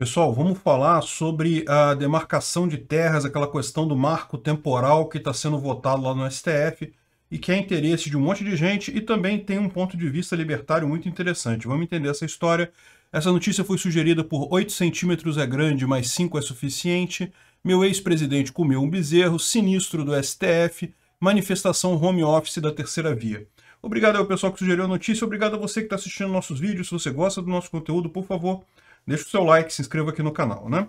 Pessoal, vamos falar sobre a demarcação de terras, aquela questão do marco temporal que está sendo votado lá no STF e que é interesse de um monte de gente e também tem um ponto de vista libertário muito interessante. Vamos entender essa história. Essa notícia foi sugerida por 8 centímetros é grande, mas 5 é suficiente. Meu ex-presidente comeu um bezerro, sinistro do STF, manifestação home office da terceira via. Obrigado ao pessoal que sugeriu a notícia, obrigado a você que está assistindo nossos vídeos. Se você gosta do nosso conteúdo, por favor, deixa o seu like, se inscreva aqui no canal, né?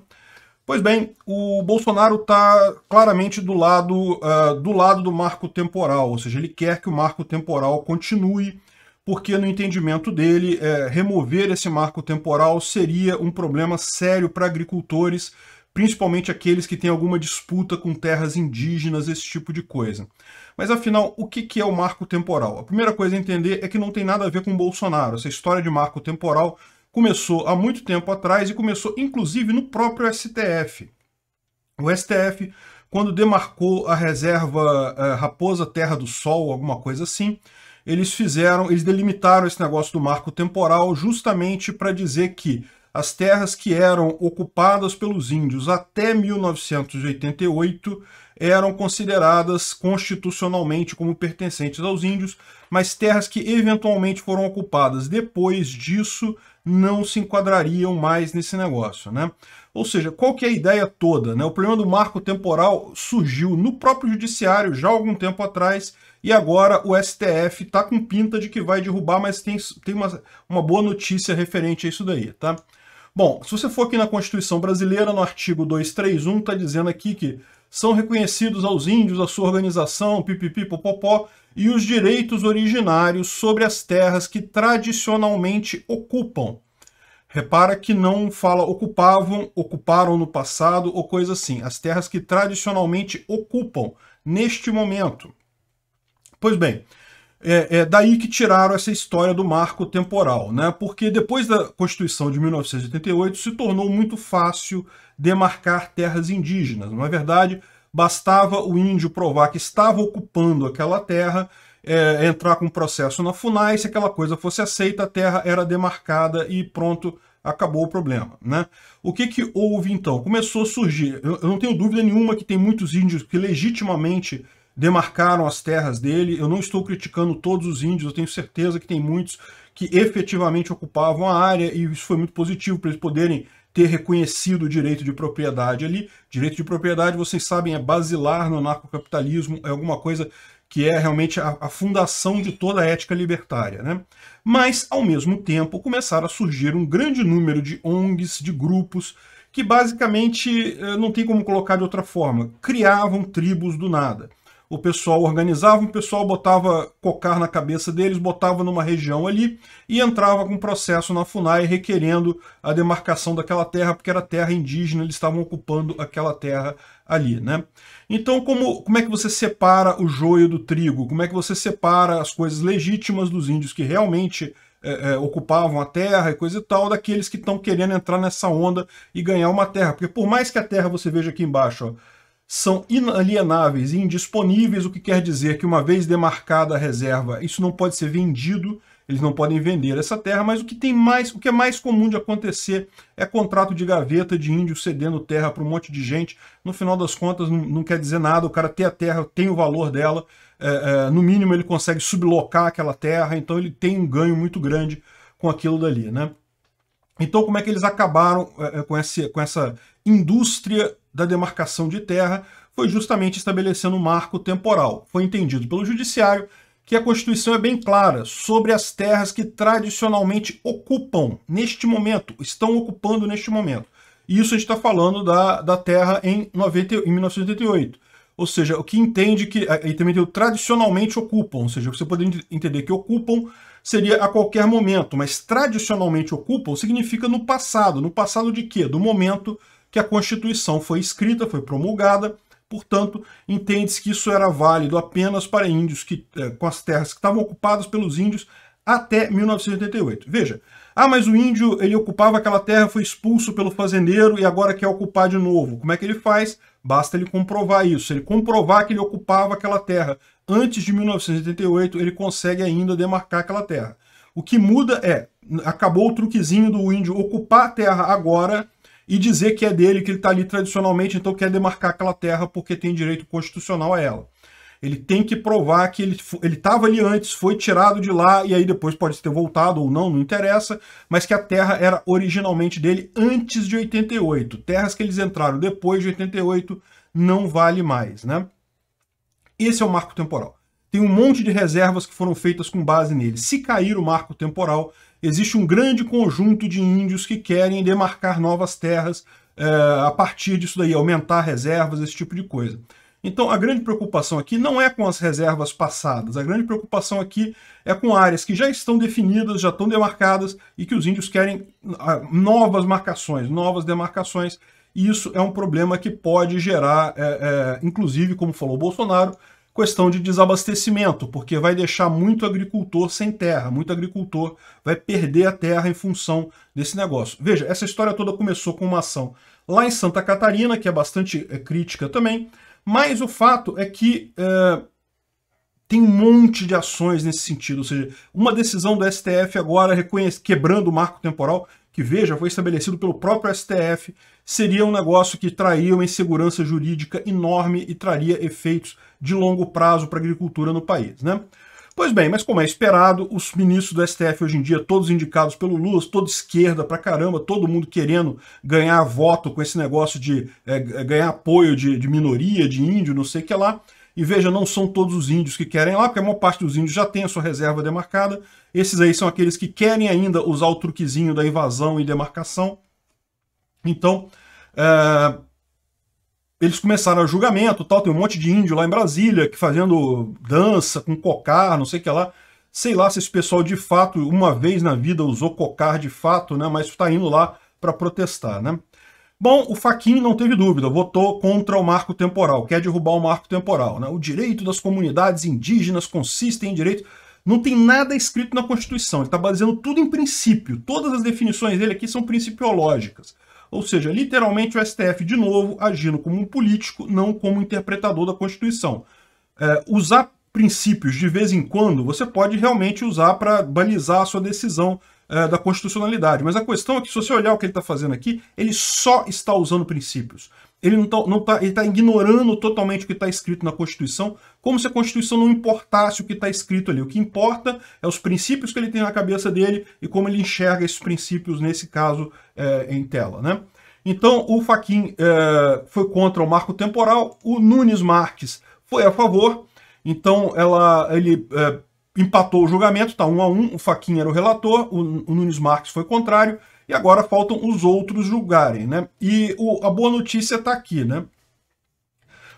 Pois bem, o Bolsonaro está claramente do lado, uh, do lado do marco temporal, ou seja, ele quer que o marco temporal continue, porque no entendimento dele, é, remover esse marco temporal seria um problema sério para agricultores, principalmente aqueles que têm alguma disputa com terras indígenas, esse tipo de coisa. Mas afinal, o que, que é o marco temporal? A primeira coisa a entender é que não tem nada a ver com Bolsonaro. Essa história de marco temporal começou há muito tempo atrás e começou inclusive no próprio STF. O STF, quando demarcou a reserva eh, Raposa Terra do Sol, alguma coisa assim, eles fizeram, eles delimitaram esse negócio do marco temporal justamente para dizer que as terras que eram ocupadas pelos índios até 1988 eram consideradas constitucionalmente como pertencentes aos índios, mas terras que eventualmente foram ocupadas depois disso não se enquadrariam mais nesse negócio, né? Ou seja, qual que é a ideia toda? Né? O problema do marco temporal surgiu no próprio judiciário já há algum tempo atrás e agora o STF está com pinta de que vai derrubar, mas tem, tem uma, uma boa notícia referente a isso daí, tá? Bom, se você for aqui na Constituição Brasileira, no artigo 231, está dizendo aqui que são reconhecidos aos índios a sua organização, pipipi, popopó, e os direitos originários sobre as terras que tradicionalmente ocupam. Repara que não fala ocupavam, ocuparam no passado ou coisa assim. As terras que tradicionalmente ocupam neste momento. Pois bem, é, é, daí que tiraram essa história do marco temporal, né? Porque depois da Constituição de 1988 se tornou muito fácil demarcar terras indígenas. Não é verdade, bastava o índio provar que estava ocupando aquela terra, é, entrar com um processo na FUNAI, se aquela coisa fosse aceita, a terra era demarcada e pronto, acabou o problema. Né? O que, que houve então? Começou a surgir, eu, eu não tenho dúvida nenhuma que tem muitos índios que legitimamente demarcaram as terras dele, eu não estou criticando todos os índios, eu tenho certeza que tem muitos que efetivamente ocupavam a área e isso foi muito positivo para eles poderem ter reconhecido o direito de propriedade ali. Direito de propriedade, vocês sabem, é basilar no anarcocapitalismo, é alguma coisa que é realmente a, a, fundação de toda a ética libertária. Né? Mas, ao mesmo tempo, começaram a surgir um grande número de ONGs, de grupos, que basicamente eh, não tem como colocar de outra forma, criavam tribos do nada o pessoal organizava, o pessoal botava cocar na cabeça deles, botava numa região ali e entrava com processo na FUNAI requerendo a demarcação daquela terra, porque era terra indígena, eles estavam ocupando aquela terra ali, né? Então, como, como é que você separa o joio do trigo? Como é que você separa as coisas legítimas dos índios que realmente é, é, ocupavam a terra e coisa e tal, daqueles que estão querendo entrar nessa onda e ganhar uma terra. Porque por mais que a terra você veja aqui embaixo, ó, são inalienáveis e indisponíveis, o que quer dizer que, uma vez demarcada a reserva, isso não pode ser vendido, eles não podem vender essa terra, mas o que tem mais, o que é mais comum de acontecer é contrato de gaveta de índio cedendo terra para um monte de gente. No final das contas, não, não quer dizer nada, o cara tem a terra, tem o valor dela, é, é, no mínimo ele consegue sublocar aquela terra, então ele tem um ganho muito grande com aquilo dali, né? Então, como é que eles acabaram é, é com, esse, com essa indústria da demarcação de terra foi justamente estabelecendo um marco temporal. Foi entendido pelo Judiciário que a Constituição é bem clara sobre as terras que tradicionalmente ocupam neste momento, estão ocupando neste momento. E isso a gente está falando da, da terra em, 90, em 1988. Ou seja, o que entende que. Aí eh, também tem o tradicionalmente ocupam, ou seja, você poderia entender que ocupam seria a qualquer momento, mas tradicionalmente ocupam significa no passado. No passado de quê? Do momento que a Constituição foi escrita, foi promulgada, portanto, entende-se que isso era válido apenas para índios que, eh, com as terras que estavam ocupadas pelos índios até 1988. Veja, ah, mas o índio ele ocupava aquela terra, foi expulso pelo fazendeiro e agora quer ocupar de novo. Como é que ele faz? Basta ele comprovar isso. Se ele comprovar que ele ocupava aquela terra antes de 1988, ele consegue ainda demarcar aquela terra. O que muda é, acabou o truquezinho do índio ocupar a terra agora e dizer que é dele, que ele está ali tradicionalmente, então quer demarcar aquela terra porque tem direito constitucional a ela. Ele tem que provar que ele estava ali antes, foi tirado de lá e aí depois pode ter voltado ou não, não interessa, mas que a terra era originalmente dele antes de 88. Terras que eles entraram depois de 88 não vale mais, né? Esse é o marco temporal. Tem um monte de reservas que foram feitas com base nele. Se cair o marco temporal, existe um grande conjunto de índios que querem demarcar novas terras é, a partir disso daí, aumentar reservas, esse tipo de coisa. Então, a grande preocupação aqui não é com as reservas passadas, a grande preocupação aqui é com áreas que já estão definidas, já estão demarcadas e que os índios querem ah, novas marcações, novas demarcações. E isso é um problema que pode gerar, é, é, inclusive, como falou Bolsonaro, questão de desabastecimento, porque vai deixar muito agricultor sem terra, muito agricultor vai perder a terra em função desse negócio. Veja, essa história toda começou com uma ação lá em Santa Catarina, que é bastante é, crítica também, mas o fato é que é, tem um monte de ações nesse sentido, ou seja, uma decisão do STF agora reconhece, quebrando o marco temporal que veja, foi estabelecido pelo próprio STF, seria um negócio que traria uma insegurança jurídica enorme e traria efeitos de longo prazo para a agricultura no país, né? Pois bem, mas como é esperado, os ministros do STF hoje em dia, todos indicados pelo Lula, toda esquerda pra caramba, todo mundo querendo ganhar voto com esse negócio de é, ganhar apoio de, de minoria, de índio, não sei o que lá, e veja, não são todos os índios que querem lá, porque a maior parte dos índios já tem a sua reserva demarcada. Esses aí são aqueles que querem ainda usar o truquezinho da invasão e demarcação. Então, é, eles começaram a julgamento, tal. Tem um monte de índio lá em Brasília que fazendo dança com cocar, não sei o que lá. Sei lá se esse pessoal de fato, uma vez na vida, usou cocar de fato, né? Mas está indo lá para protestar, né? Bom, o Faquin não teve dúvida, votou contra o marco temporal, quer derrubar o marco temporal. Né? O direito das comunidades indígenas consiste em direito. Não tem nada escrito na Constituição, ele está baseando tudo em princípio. Todas as definições dele aqui são principiológicas. Ou seja, literalmente o STF, de novo, agindo como um político, não como interpretador da Constituição. É, usar princípios de vez em quando, você pode realmente usar para balizar a sua decisão é, da constitucionalidade. Mas a questão é que, se você olhar o que ele está fazendo aqui, ele só está usando princípios. Ele não está tá, ele tá ignorando totalmente o que está escrito na Constituição, como se a Constituição não importasse o que está escrito ali. O que importa é os princípios que ele tem na cabeça dele e como ele enxerga esses princípios, nesse caso, é, em tela. Né? Então, o Faquin é, foi contra o marco temporal, o Nunes Marques foi a favor. Então, ela, ele é, empatou o julgamento, tá um a um, o Faquinha era o relator, o, o Nunes Marques foi contrário, e agora faltam os outros julgarem, né? E o, a boa notícia está aqui, né?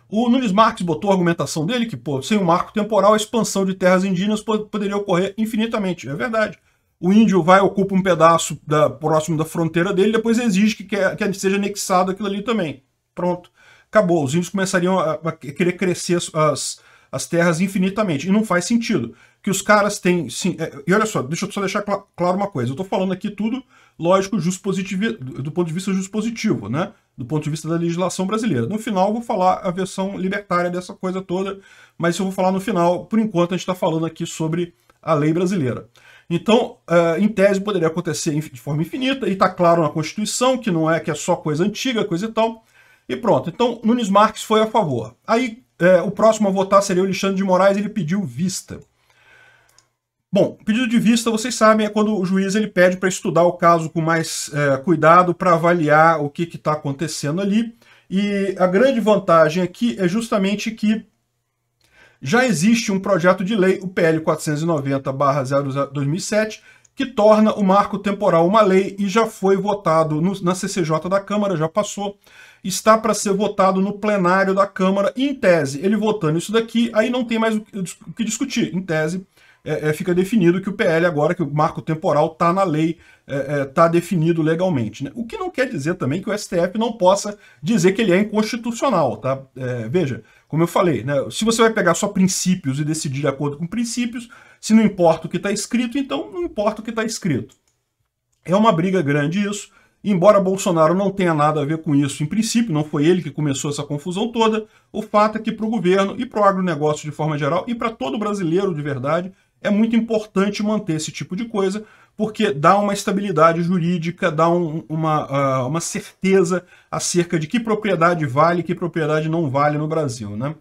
O Nunes Marques botou a argumentação dele que, pô, sem o um marco temporal, a expansão de terras indígenas poderia ocorrer infinitamente. É verdade. O índio vai, ocupa um pedaço da, próximo da fronteira dele, depois exige que, que, é, que seja anexado aquilo ali também. Pronto. Acabou. Os índios começariam a, a querer crescer as, as as terras infinitamente. E não faz sentido. Que os caras têm. Sim, é, e olha só, deixa eu só deixar cl claro uma coisa. Eu estou falando aqui tudo, lógico, justo do, do ponto de vista justo positivo, né? Do ponto de vista da legislação brasileira. No final, eu vou falar a versão libertária dessa coisa toda, mas eu vou falar no final. Por enquanto, a gente está falando aqui sobre a lei brasileira. Então, uh, em tese, poderia acontecer de forma infinita, e está claro na Constituição que não é que é só coisa antiga, coisa e tal. E pronto. Então, Nunes Marques foi a favor. Aí é, o próximo a votar seria o Alexandre de Moraes, ele pediu vista. Bom, pedido de vista, vocês sabem, é quando o juiz ele pede para estudar o caso com mais é, cuidado, para avaliar o que está acontecendo ali. E a grande vantagem aqui é justamente que já existe um projeto de lei, o PL 490-2007, que torna o marco temporal uma lei e já foi votado no, na CCJ da Câmara, já passou está para ser votado no plenário da Câmara. em tese, ele votando isso daqui, aí não tem mais o que discutir. Em tese, é, é, fica definido que o PL agora, que o marco temporal está na lei, está é, é tá definido legalmente. Né? O que não quer dizer também que o STF não possa dizer que ele é inconstitucional. Tá? É, veja, como eu falei, né, se você vai pegar só princípios e decidir de acordo com princípios, se não importa o que está escrito, então não importa o que está escrito. É uma briga grande isso. Embora Bolsonaro não tenha nada a ver com isso, em princípio, não foi ele que começou essa confusão toda, o fato é que para o governo e para o agronegócio de forma geral e para todo brasileiro de verdade, é muito importante manter esse tipo de coisa, porque dá uma estabilidade jurídica, dá um, uma, uh, uma certeza acerca de que propriedade vale e que propriedade não vale no Brasil. Né?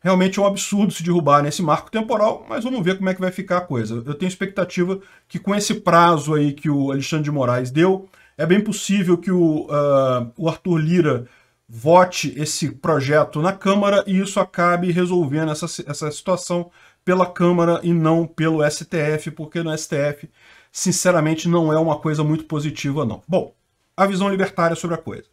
Realmente é um absurdo se derrubar nesse marco temporal, mas vamos ver como é que vai ficar a coisa. Eu tenho expectativa que com esse prazo aí que o Alexandre de Moraes deu, é bem possível que o, uh, o Arthur Lira vote esse projeto na Câmara e isso acabe resolvendo essa, essa situação pela Câmara e não pelo STF, porque no STF, sinceramente, não é uma coisa muito positiva, não. Bom, a visão libertária sobre a coisa.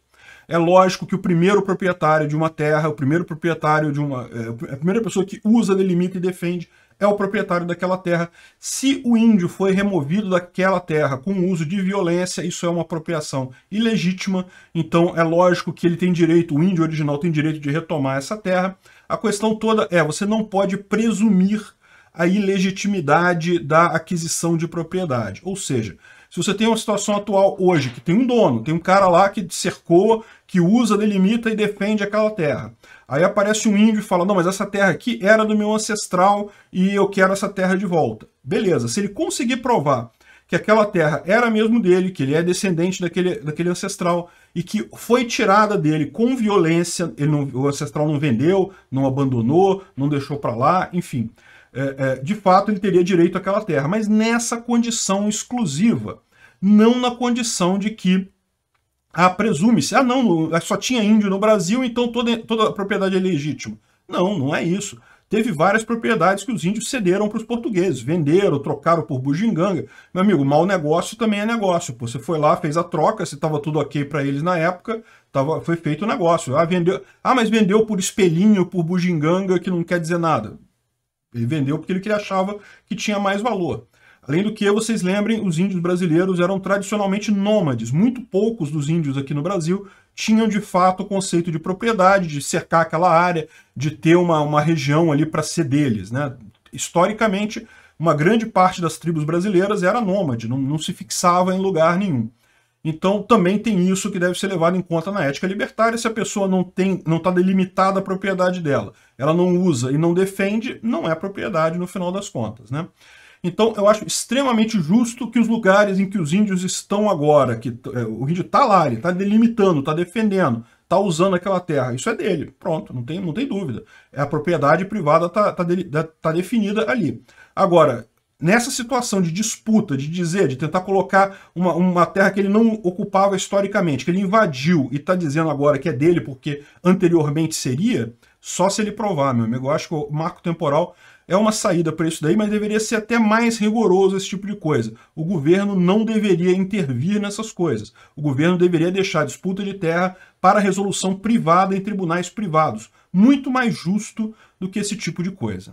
É lógico que o primeiro proprietário de uma terra, o primeiro proprietário de uma. Eh, a primeira pessoa que usa, delimita e defende é o proprietário daquela terra. Se o índio foi removido daquela terra com uso de violência, isso é uma apropriação ilegítima, então é lógico que ele tem direito, o índio original tem direito de retomar essa terra. A questão toda é, você não pode presumir a ilegitimidade da aquisição de propriedade. Ou seja, se você tem uma situação atual hoje, que tem um dono, tem um cara lá que cercou, que usa, delimita e defende aquela terra. Aí aparece um índio e fala: Não, mas essa terra aqui era do meu ancestral e eu quero essa terra de volta. Beleza, se ele conseguir provar que aquela terra era mesmo dele, que ele é descendente daquele, daquele ancestral e que foi tirada dele com violência, ele não, o ancestral não vendeu, não abandonou, não deixou para lá, enfim. É, é, de fato, ele teria direito àquela terra, mas nessa condição exclusiva, não na condição de que ah, presume-se. Ah, não, é só tinha índio no Brasil, então toda, toda a propriedade é legítima. Não, não é isso. Teve várias propriedades que os índios cederam para os portugueses, venderam, trocaram por bujinganga. Meu amigo, mau negócio também é negócio. Pô, você foi lá, fez a troca, se estava tudo ok para eles na época, tava, foi feito o negócio. Ah, vendeu, ah, mas vendeu por espelhinho, por bujinganga, que não quer dizer nada. Ele vendeu porque ele achava que tinha mais valor. Além do que, vocês lembrem, os índios brasileiros eram tradicionalmente nômades. Muito poucos dos índios aqui no Brasil tinham de fato o conceito de propriedade, de cercar aquela área, de ter uma, uma região ali para ser deles. Né? Historicamente, uma grande parte das tribos brasileiras era nômade, não, não se fixava em lugar nenhum. Então também tem isso que deve ser levado em conta na ética libertária. Se a pessoa não tem, não está delimitada a propriedade dela, ela não usa e não defende, não é propriedade no final das contas, né? Então, eu acho extremamente justo que os lugares em que os índios estão agora, que é, o índio está lá, ele está delimitando, está defendendo, está usando aquela terra, isso é dele, pronto, não tem, não tem dúvida. É a propriedade privada está tá, tá de, tá definida ali. Agora, nessa situação de disputa, de dizer, de tentar colocar uma, uma terra que ele não ocupava historicamente, que ele invadiu e está dizendo agora que é dele porque anteriormente seria, só se ele provar, meu amigo. Eu acho que o marco temporal é uma saída para isso daí, mas deveria ser até mais rigoroso esse tipo de coisa. O governo não deveria intervir nessas coisas. O governo deveria deixar a disputa de terra para resolução privada em tribunais privados. Muito mais justo do que esse tipo de coisa.